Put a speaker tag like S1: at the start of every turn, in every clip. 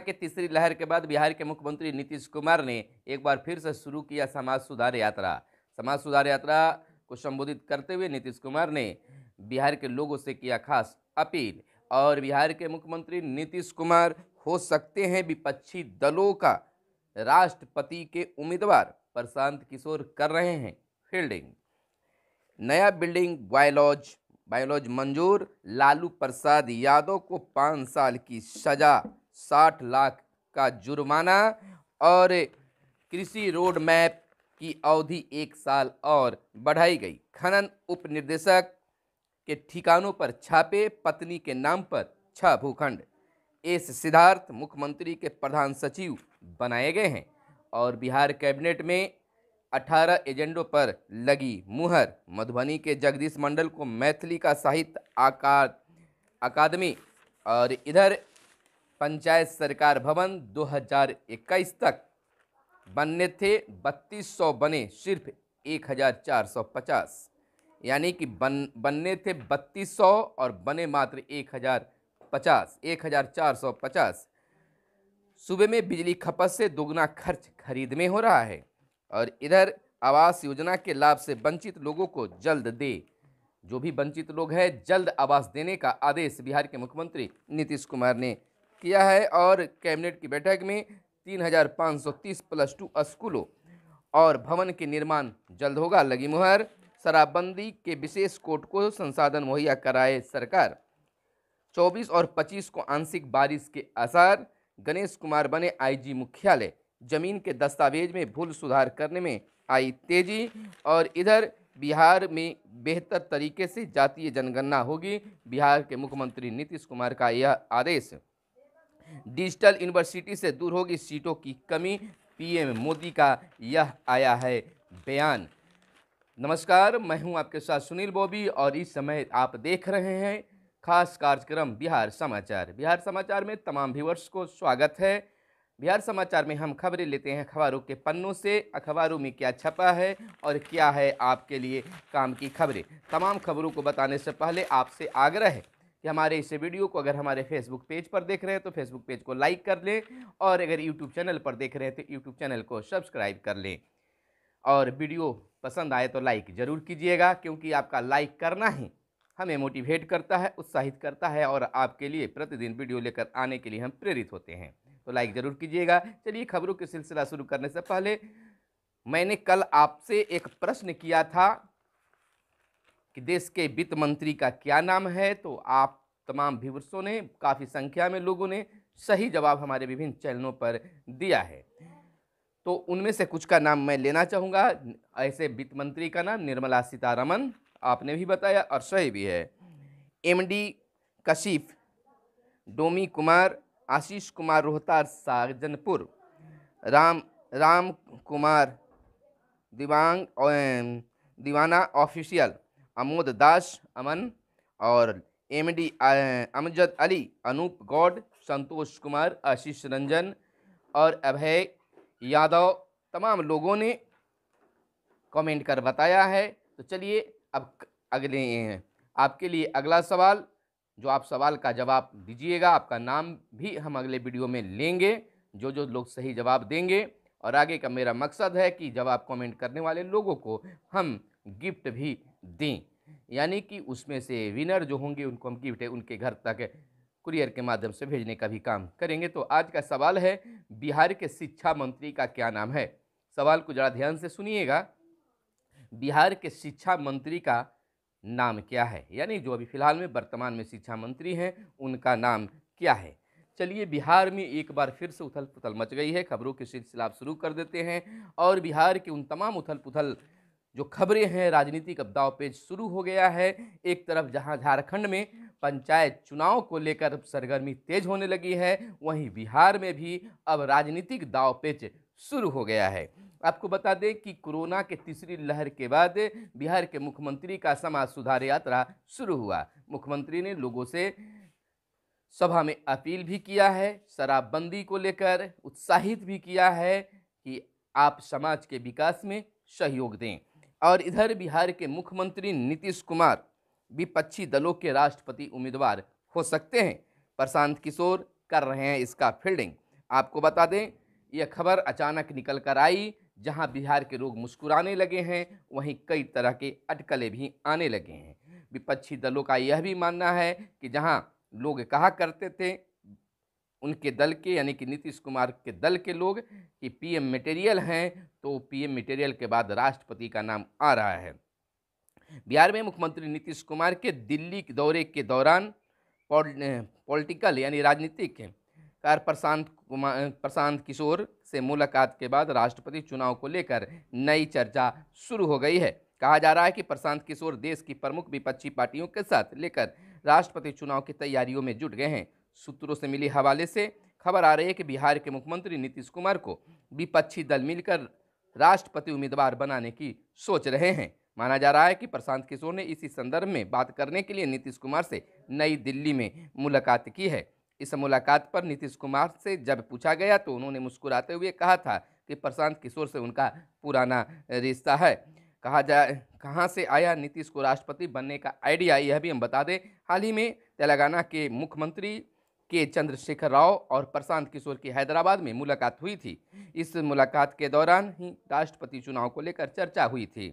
S1: Corona के तीसरी लहर के बाद बिहार के मुख्यमंत्री नीतीश कुमार ने एक बार फिर से शुरू किया समाज सुधार यात्रा समाज सुधार यात्रा को संबोधित करते हुए नीतीश कुमार ने बिहार के लोगों से किया खास अपील और बिहार के मुख्यमंत्री नीतीश कुमार हो सकते हैं विपक्षी दलों का राष्ट्रपति के उम्मीदवार प्रशांत किशोर कर रहे हैं फील्डिंग नया बिल्डिंग बायोलॉज बायोलॉज मंजूर लालू प्रसाद यादव को पाँच साल की सजा साठ लाख का जुर्माना और कृषि रोड मैप की अवधि एक साल और बढ़ाई गई खनन उप निर्देशक के ठिकानों पर छापे पत्नी के नाम पर छह भूखंड एस सिद्धार्थ मुख्यमंत्री के प्रधान सचिव बनाए गए हैं और बिहार कैबिनेट में 18 एजेंडों पर लगी मुहर मधुबनी के जगदीश मंडल को मैथिली का साहित्य अकादमी और इधर पंचायत सरकार भवन 2021 तक बनने थे 3200 बने सिर्फ 1450 यानी कि बन बनने थे 3200 और बने मात्र 1050 1450 सूबे में बिजली खपत से दोगुना खर्च खरीद में हो रहा है और इधर आवास योजना के लाभ से वंचित लोगों को जल्द दे जो भी वंचित लोग हैं जल्द आवास देने का आदेश बिहार के मुख्यमंत्री नीतीश कुमार ने किया है और कैबिनेट की बैठक में 3,530 प्लस टू स्कूलों और भवन के निर्माण जल्द होगा लगी मुहर शराबबंदी के विशेष कोर्ट को संसाधन मुहैया कराए सरकार 24 और 25 को आंशिक बारिश के आसार गणेश कुमार बने आईजी मुख्यालय जमीन के दस्तावेज में भूल सुधार करने में आई तेजी और इधर बिहार में बेहतर तरीके से जातीय जनगणना होगी बिहार के मुख्यमंत्री नीतीश कुमार का यह आदेश डिजिटल यूनिवर्सिटी से दूर होगी सीटों की कमी पीएम मोदी का यह आया है बयान नमस्कार मैं हूं आपके साथ सुनील बोबी और इस समय आप देख रहे हैं खास कार्यक्रम बिहार समाचार बिहार समाचार में तमाम व्यूवर्स को स्वागत है बिहार समाचार में हम खबरें लेते हैं अखबारों के पन्नों से अखबारों में क्या छपा है और क्या है आपके लिए काम की खबरें तमाम खबरों को बताने से पहले आपसे आग्रह है कि हमारे इस वीडियो को अगर हमारे फेसबुक पेज पर देख रहे हैं तो फेसबुक पेज को लाइक कर लें और अगर यूट्यूब चैनल पर देख रहे हैं तो यूट्यूब चैनल को सब्सक्राइब कर लें और वीडियो पसंद आए तो लाइक ज़रूर कीजिएगा क्योंकि आपका लाइक करना ही हमें मोटिवेट करता है उत्साहित करता है और आपके लिए प्रतिदिन वीडियो लेकर आने के लिए हम प्रेरित होते हैं तो लाइक ज़रूर कीजिएगा चलिए खबरों के सिलसिला शुरू करने से पहले मैंने कल आपसे एक प्रश्न किया था कि देश के वित्त मंत्री का क्या नाम है तो आप तमाम व्यूवर्सों ने काफ़ी संख्या में लोगों ने सही जवाब हमारे विभिन्न चैनलों पर दिया है तो उनमें से कुछ का नाम मैं लेना चाहूँगा ऐसे वित्त मंत्री का नाम निर्मला सीतारमन आपने भी बताया और सही भी है एमडी कशिफ डोमी कुमार आशीष कुमार रोहतार साजनपुर राम राम कुमार दिवांग दीवाना ऑफिशियल अमोद दास अमन और एम डी अमजद अली अनूप गौड संतोष कुमार आशीष रंजन और अभय यादव तमाम लोगों ने कमेंट कर बताया है तो चलिए अब अगले आपके लिए अगला सवाल जो आप सवाल का जवाब दीजिएगा आपका नाम भी हम अगले वीडियो में लेंगे जो जो लोग सही जवाब देंगे और आगे का मेरा मकसद है कि जवाब कमेंट करने वाले लोगों को हम गिफ्ट भी दें यानी कि उसमें से विनर जो होंगे उनको हम गिफ्ट है उनके घर तक कुरियर के माध्यम से भेजने का भी काम करेंगे तो आज का सवाल है बिहार के शिक्षा मंत्री का क्या नाम है सवाल को ज़रा ध्यान से सुनिएगा बिहार के शिक्षा मंत्री का नाम क्या है यानी जो अभी फ़िलहाल में वर्तमान में शिक्षा मंत्री हैं उनका नाम क्या है चलिए बिहार में एक बार फिर से उथल पुथल मच गई है खबरों के सिलसिला शुरू कर देते हैं और बिहार के उन तमाम उथल पुथल जो खबरें हैं राजनीतिक अब दाव पेज शुरू हो गया है एक तरफ जहां झारखंड में पंचायत चुनाव को लेकर सरगर्मी तेज होने लगी है वहीं बिहार में भी अब राजनीतिक दाव पेच शुरू हो गया है आपको बता दें कि कोरोना के तीसरी लहर के बाद बिहार के मुख्यमंत्री का समाज सुधार यात्रा शुरू हुआ मुख्यमंत्री ने लोगों से सभा में अपील भी किया है शराबबंदी को लेकर उत्साहित भी किया है कि आप समाज के विकास में सहयोग दें और इधर बिहार के मुख्यमंत्री नीतीश कुमार विपक्षी दलों के राष्ट्रपति उम्मीदवार हो सकते हैं प्रशांत किशोर कर रहे हैं इसका फील्डिंग आपको बता दें यह खबर अचानक निकल कर आई जहां बिहार के लोग मुस्कुराने लगे हैं वहीं कई तरह के अटकलें भी आने लगे हैं विपक्षी दलों का यह भी मानना है कि जहां लोग कहा करते थे उनके दल के यानी कि नीतीश कुमार के दल के लोग कि पीएम मटेरियल हैं तो पीएम मटेरियल के बाद राष्ट्रपति का नाम आ रहा है बिहार में मुख्यमंत्री नीतीश कुमार के दिल्ली के दौरे के दौरान पॉलिटिकल यानी राजनीतिक कार प्रशांत कुमार प्रशांत किशोर से मुलाकात के बाद राष्ट्रपति चुनाव को लेकर नई चर्चा शुरू हो गई है कहा जा रहा है कि प्रशांत किशोर देश की प्रमुख विपक्षी पार्टियों के साथ लेकर राष्ट्रपति चुनाव की तैयारियों में जुट गए हैं सूत्रों से मिली हवाले से खबर आ रही है कि बिहार के मुख्यमंत्री नीतीश कुमार को विपक्षी दल मिलकर राष्ट्रपति उम्मीदवार बनाने की सोच रहे हैं माना जा रहा है कि प्रशांत किशोर ने इसी संदर्भ में बात करने के लिए नीतीश कुमार से नई दिल्ली में मुलाकात की है इस मुलाकात पर नीतीश कुमार से जब पूछा गया तो उन्होंने मुस्कुराते हुए कहा था कि प्रशांत किशोर से उनका पुराना रिश्ता है कहा जाए कहाँ से आया नीतीश को राष्ट्रपति बनने का आइडिया यह भी हम बता दें हाल ही में तेलंगाना के मुख्यमंत्री के चंद्रशेखर राव और प्रशांत किशोर की हैदराबाद में मुलाकात हुई थी इस मुलाकात के दौरान ही राष्ट्रपति चुनाव को लेकर चर्चा हुई थी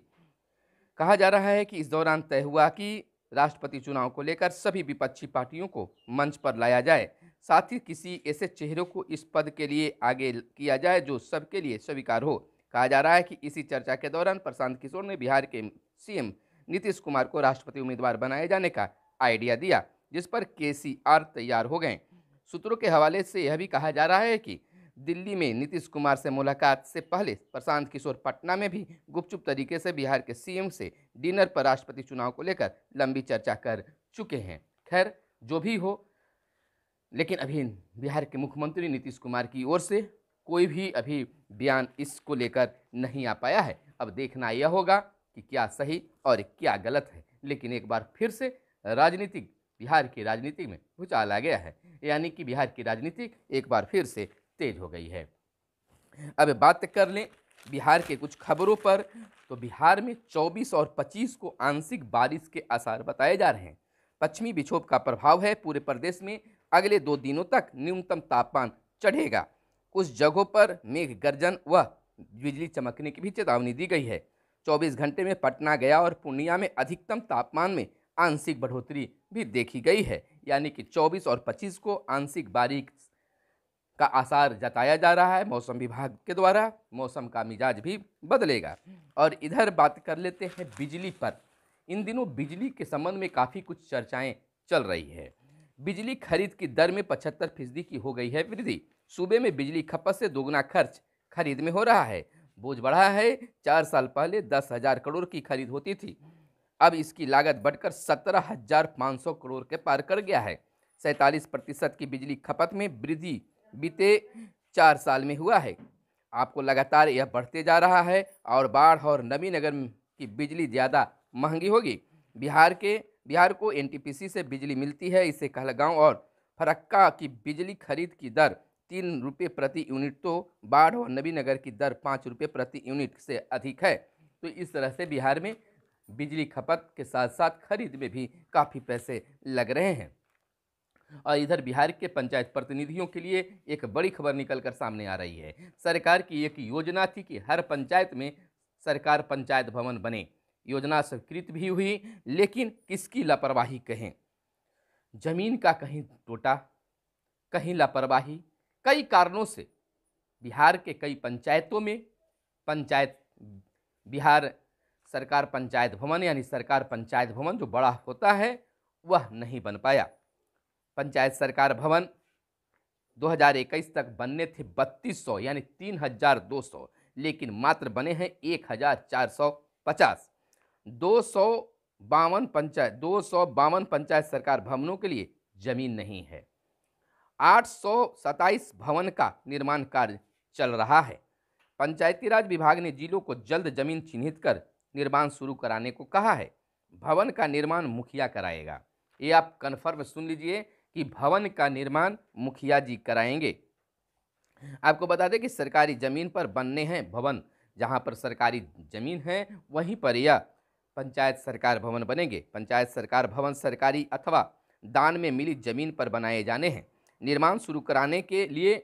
S1: कहा जा रहा है कि इस दौरान तय हुआ कि राष्ट्रपति चुनाव को लेकर सभी विपक्षी पार्टियों को मंच पर लाया जाए साथ ही किसी ऐसे चेहरे को इस पद के लिए आगे किया जाए जो सबके लिए स्वीकार हो कहा जा रहा है कि इसी चर्चा के दौरान प्रशांत किशोर ने बिहार के सीएम नीतीश कुमार को राष्ट्रपति उम्मीदवार बनाए जाने का आइडिया दिया जिस पर के सी आर तैयार हो गए सूत्रों के हवाले से यह भी कहा जा रहा है कि दिल्ली में नीतीश कुमार से मुलाकात से पहले प्रशांत किशोर पटना में भी गुपचुप तरीके से बिहार के सीएम से डिनर पर राष्ट्रपति चुनाव को लेकर लंबी चर्चा कर चुके हैं खैर जो भी हो लेकिन अभी बिहार के मुख्यमंत्री नीतीश कुमार की ओर से कोई भी अभी बयान इसको लेकर नहीं आ पाया है अब देखना यह होगा कि क्या सही और क्या गलत है लेकिन एक बार फिर से राजनीतिक बिहार की राजनीति में भूचाल आ गया है यानी कि बिहार की राजनीति एक बार फिर से तेज हो गई है अब बात कर लें बिहार के कुछ खबरों पर तो बिहार में 24 और 25 को आंशिक बारिश के आसार बताए जा रहे हैं पश्चिमी विक्षोभ का प्रभाव है पूरे प्रदेश में अगले दो दिनों तक न्यूनतम तापमान चढ़ेगा कुछ जगहों पर मेघ गर्जन व बिजली चमकने की भी चेतावनी दी गई है 24 घंटे में पटना गया और पूर्णिया में अधिकतम तापमान में आंशिक बढ़ोतरी भी देखी गई है यानी कि 24 और 25 को आंशिक बारिश का आसार जताया जा रहा है मौसम विभाग के द्वारा मौसम का मिजाज भी बदलेगा और इधर बात कर लेते हैं बिजली पर इन दिनों बिजली के संबंध में काफ़ी कुछ चर्चाएं चल रही है बिजली खरीद की दर में पचहत्तर फीसदी की हो गई है वृद्धि सूबे में बिजली खपत से दोगुना खर्च खरीद में हो रहा है बोझ बढ़ा है चार साल पहले दस हजार करोड़ की खरीद होती थी अब इसकी लागत बढ़कर सत्रह हजार पाँच सौ करोड़ के पार कर गया है सैंतालीस प्रतिशत की बिजली खपत में वृद्धि बीते चार साल में हुआ है आपको लगातार यह बढ़ते जा रहा है और बाढ़ और नबी नगर की बिजली ज़्यादा महंगी होगी बिहार के बिहार को एन से बिजली मिलती है इसे कहलगांव और फरक्का की बिजली खरीद की दर तीन रुपये प्रति यूनिट तो बाढ़ और नबी नगर की दर पाँच रुपये प्रति यूनिट से अधिक है तो इस तरह से बिहार में बिजली खपत के साथ साथ खरीद में भी काफ़ी पैसे लग रहे हैं और इधर बिहार के पंचायत प्रतिनिधियों के लिए एक बड़ी खबर निकलकर सामने आ रही है सरकार की एक योजना थी कि हर पंचायत में सरकार पंचायत भवन बने योजना स्वीकृत भी हुई लेकिन किसकी लापरवाही कहें जमीन का कहीं टोटा कहीं लापरवाही कई कारणों से बिहार के कई पंचायतों में पंचायत बिहार सरकार पंचायत भवन यानी सरकार पंचायत भवन जो बड़ा होता है वह नहीं बन पाया पंचायत सरकार भवन 2021 तक बनने थे 3200 यानी 3200 लेकिन मात्र बने हैं एक हजार चार सौ पचास दो सौ बावन पंचायत दो सौ बावन पंचायत सरकार भवनों के लिए जमीन नहीं है आठ सौ भवन का निर्माण कार्य चल रहा है पंचायती राज विभाग ने जिलों को जल्द जमीन चिन्हित कर निर्माण शुरू कराने को कहा है भवन का निर्माण मुखिया कराएगा ये आप कन्फर्म सुन लीजिए कि भवन का निर्माण मुखिया जी कराएंगे आपको बता दें कि सरकारी ज़मीन पर बनने हैं भवन जहाँ पर सरकारी ज़मीन है वहीं पर यह पंचायत सरकार भवन बनेंगे पंचायत सरकार भवन सरकारी अथवा दान में मिली जमीन पर बनाए जाने हैं निर्माण शुरू कराने के लिए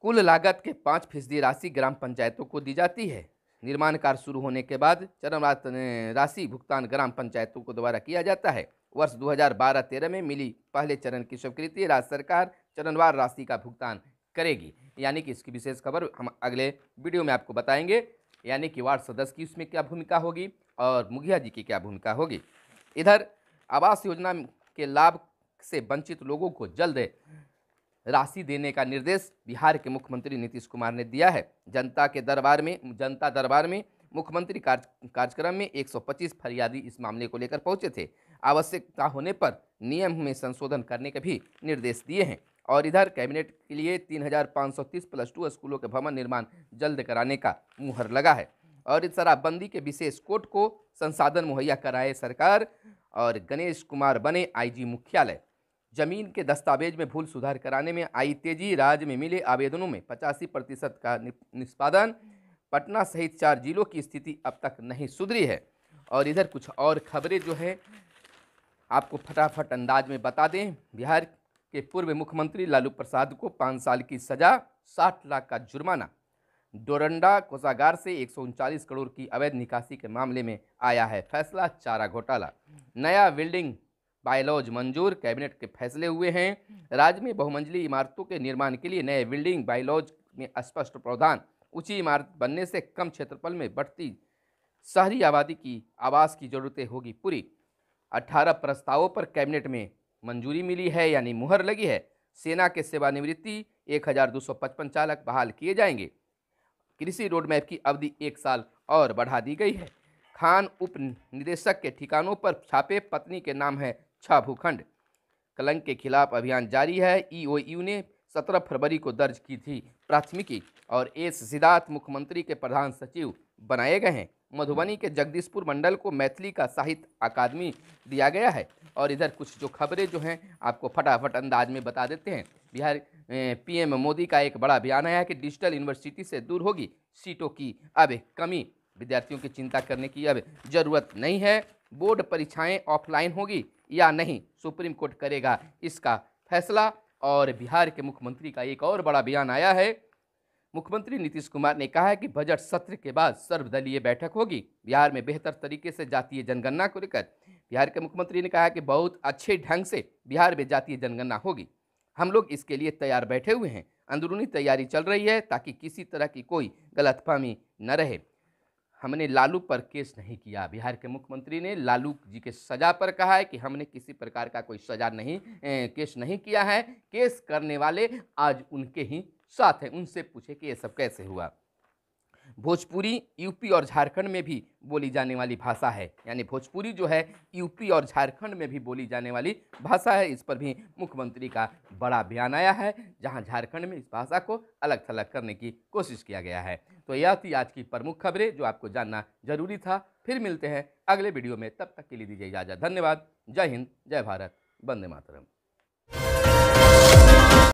S1: कुल लागत के पाँच फीसदी राशि ग्राम पंचायतों को दी जाती है निर्माण कार्य शुरू होने के बाद चरम राशि भुगतान ग्राम पंचायतों को द्वारा किया जाता है वर्ष 2012-13 में मिली पहले चरण की स्वीकृति राज्य सरकार चरणवार राशि का भुगतान करेगी यानी कि इसकी विशेष खबर हम अगले वीडियो में आपको बताएंगे यानी कि वार्ड सदस्य की उसमें क्या भूमिका होगी और मुखिया जी की क्या भूमिका होगी इधर आवास योजना के लाभ से वंचित लोगों को जल्द राशि देने का निर्देश बिहार के मुख्यमंत्री नीतीश कुमार ने दिया है जनता के दरबार में जनता दरबार में मुख्यमंत्री कार्य कार्यक्रम में 125 फरियादी इस मामले को लेकर पहुंचे थे आवश्यकता होने पर नियम में संशोधन करने के भी निर्देश दिए हैं और इधर कैबिनेट के लिए 3,530 प्लस टू स्कूलों के भवन निर्माण जल्द कराने का मुहर लगा है और इस शराबबंदी के विशेष कोर्ट को संसाधन मुहैया कराए सरकार और गणेश कुमार बने आईजी मुख्यालय जमीन के दस्तावेज में भूल सुधार कराने में आई तेजी राज्य में मिले आवेदनों में पचासी प्रतिशत का निष्पादन पटना सहित चार जिलों की स्थिति अब तक नहीं सुधरी है और इधर कुछ और खबरें जो है आपको फटाफट अंदाज में बता दें बिहार के पूर्व मुख्यमंत्री लालू प्रसाद को पाँच साल की सजा साठ लाख का जुर्माना डोरंडा कोषागार से एक करोड़ की अवैध निकासी के मामले में आया है फैसला चारा घोटाला नया बिल्डिंग बायलॉज मंजूर कैबिनेट के फैसले हुए हैं हम्म। राज्य में बहुमंजिली इमारतों के निर्माण के लिए नए बिल्डिंग बायलॉज में स्पष्ट प्रावधान ऊंची इमारत बनने से कम क्षेत्रफल में बढ़ती शहरी आबादी की आवास की जरूरतें होगी पूरी अट्ठारह प्रस्तावों पर कैबिनेट में मंजूरी मिली है यानी मुहर लगी है सेना के सेवानिवृत्ति एक हज़ार दो सौ पचपन चालक बहाल किए जाएंगे कृषि रोडमैप की अवधि एक साल और बढ़ा दी गई है खान उप निदेशक के ठिकानों पर छापे पत्नी के नाम है छह भूखंड कलंक के खिलाफ अभियान जारी है ईओयू ने सत्रह फरवरी को दर्ज की थी प्राथमिकी और एस सिद्धार्थ मुख्यमंत्री के प्रधान सचिव बनाए गए हैं मधुबनी के जगदीशपुर मंडल को मैथिली का साहित्य अकादमी दिया गया है और इधर कुछ जो खबरें जो हैं आपको फटाफट अंदाज में बता देते हैं बिहार पीएम मोदी का एक बड़ा बयान आया है कि डिजिटल यूनिवर्सिटी से दूर होगी सीटों की अब कमी विद्यार्थियों की चिंता करने की अब जरूरत नहीं है बोर्ड परीक्षाएं ऑफलाइन होगी या नहीं सुप्रीम कोर्ट करेगा इसका फैसला और बिहार के मुख्यमंत्री का एक और बड़ा बयान आया है मुख्यमंत्री नीतीश कुमार ने कहा है कि बजट सत्र के बाद सर्वदलीय बैठक होगी बिहार में बेहतर तरीके से जातीय जनगणना को लेकर बिहार के मुख्यमंत्री ने कहा कि बहुत अच्छे ढंग से बिहार में जातीय जनगणना होगी हम लोग इसके लिए तैयार बैठे हुए हैं अंदरूनी तैयारी चल रही है ताकि किसी तरह की कोई गलतफहमी न रहे हमने लालू पर केस नहीं किया बिहार के मुख्यमंत्री ने लालू जी के सज़ा पर कहा है कि हमने किसी प्रकार का कोई सज़ा नहीं ए, केस नहीं किया है केस करने वाले आज उनके ही साथ हैं उनसे पूछे कि ये सब कैसे हुआ भोजपुरी यूपी और झारखंड में भी बोली जाने वाली भाषा है यानी भोजपुरी जो है यूपी और झारखंड में भी बोली जाने वाली भाषा है इस पर भी मुख्यमंत्री का बड़ा बयान आया है जहां झारखंड में इस भाषा को अलग थलग करने की कोशिश किया गया है तो यह थी आज की प्रमुख खबरें जो आपको जानना जरूरी था फिर मिलते हैं अगले वीडियो में तब तक के लिए दीजिए इजाज़त धन्यवाद जय हिंद जय भारत वंदे मातरम